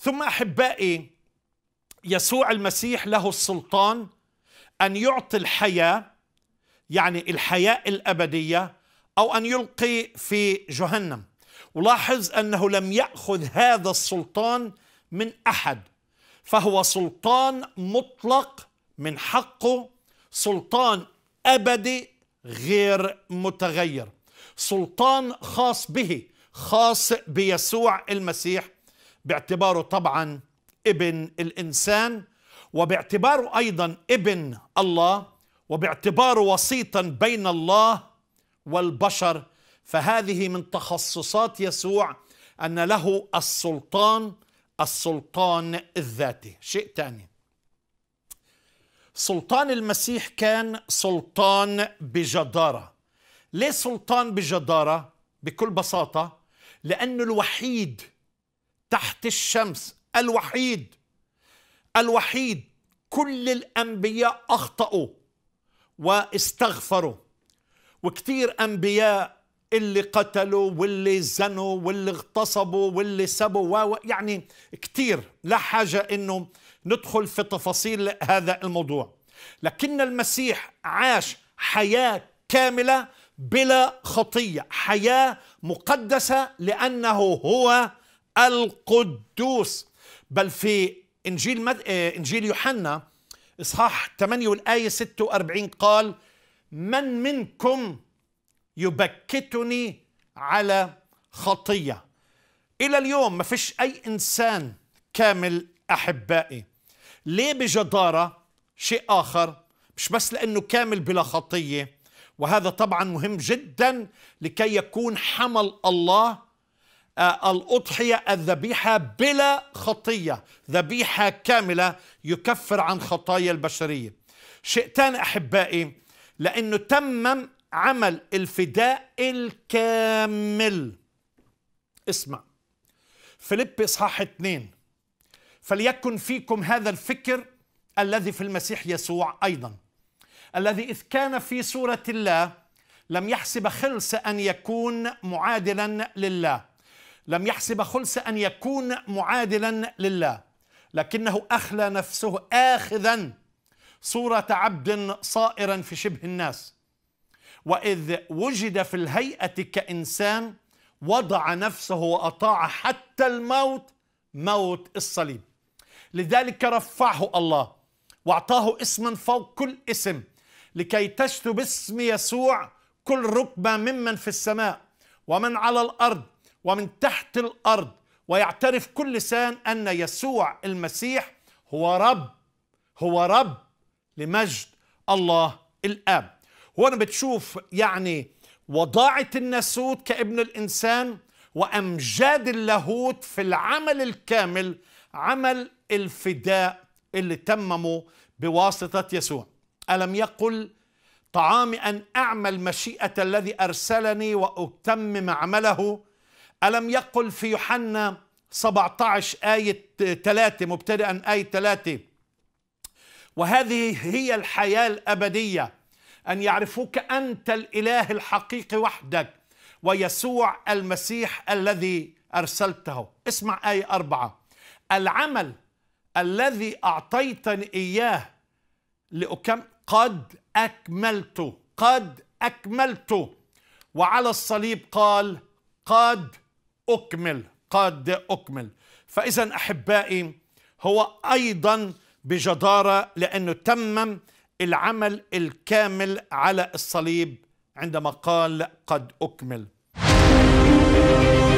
ثم احبائي يسوع المسيح له السلطان ان يعطي الحياه يعني الحياه الابديه او ان يلقي في جهنم ولاحظ انه لم ياخذ هذا السلطان من احد فهو سلطان مطلق من حقه سلطان ابدي غير متغير سلطان خاص به خاص بيسوع المسيح باعتباره طبعا ابن الانسان وباعتباره ايضا ابن الله وباعتباره وسيطا بين الله والبشر فهذه من تخصصات يسوع ان له السلطان السلطان الذاتي شيء ثاني سلطان المسيح كان سلطان بجدارة ليه سلطان بجدارة؟ بكل بساطة لأنه الوحيد تحت الشمس الوحيد الوحيد كل الأنبياء أخطأوا واستغفروا وكتير أنبياء اللي قتلوا واللي زنوا واللي اغتصبوا واللي سبوا و... يعني كتير لا حاجة أنه ندخل في تفاصيل هذا الموضوع لكن المسيح عاش حياة كاملة بلا خطية حياة مقدسة لأنه هو القدوس بل في إنجيل, مد... آه، إنجيل يوحنا إصحاح 8 والآية 46 قال من منكم يبكتني على خطية إلى اليوم ما فيش أي إنسان كامل أحبائي ليه بجدارة شيء آخر مش بس لأنه كامل بلا خطية وهذا طبعا مهم جدا لكي يكون حمل الله الأضحية الذبيحة بلا خطية ذبيحة كاملة يكفر عن خطايا البشرية شئتان أحبائي لأنه تمم عمل الفداء الكامل اسمع فيليب إصحاح 2 فليكن فيكم هذا الفكر الذي في المسيح يسوع أيضا الذي إذ كان في صورة الله لم يحسب خلص أن يكون معادلا لله لم يحسب خلص أن يكون معادلا لله لكنه أخلى نفسه آخذا صورة عبد صائرا في شبه الناس وإذ وجد في الهيئة كإنسان وضع نفسه وأطاع حتى الموت موت الصليب لذلك رفعه الله واعطاه اسما فوق كل اسم لكي تشتو باسم يسوع كل ركبة ممن في السماء ومن على الأرض ومن تحت الارض ويعترف كل لسان ان يسوع المسيح هو رب هو رب لمجد الله الاب هنا بتشوف يعني وضاعه الناسوت كابن الانسان وامجاد اللاهوت في العمل الكامل عمل الفداء اللي تممه بواسطه يسوع الم يقل طعامي ان اعمل مشيئه الذي ارسلني واتمم عمله ألم يقل في يوحنا 17 آية 3 مبتدئا آية 3 وهذه هي الحياة الأبدية أن يعرفوك أنت الإله الحقيقي وحدك ويسوع المسيح الذي أرسلته اسمع آية أربعة العمل الذي أعطيتني إياه لأكم قد أكملته قد أكملته وعلى الصليب قال قد أكمل قد أكمل فإذا أحبائي هو أيضا بجدارة لأنه تمم العمل الكامل على الصليب عندما قال قد أكمل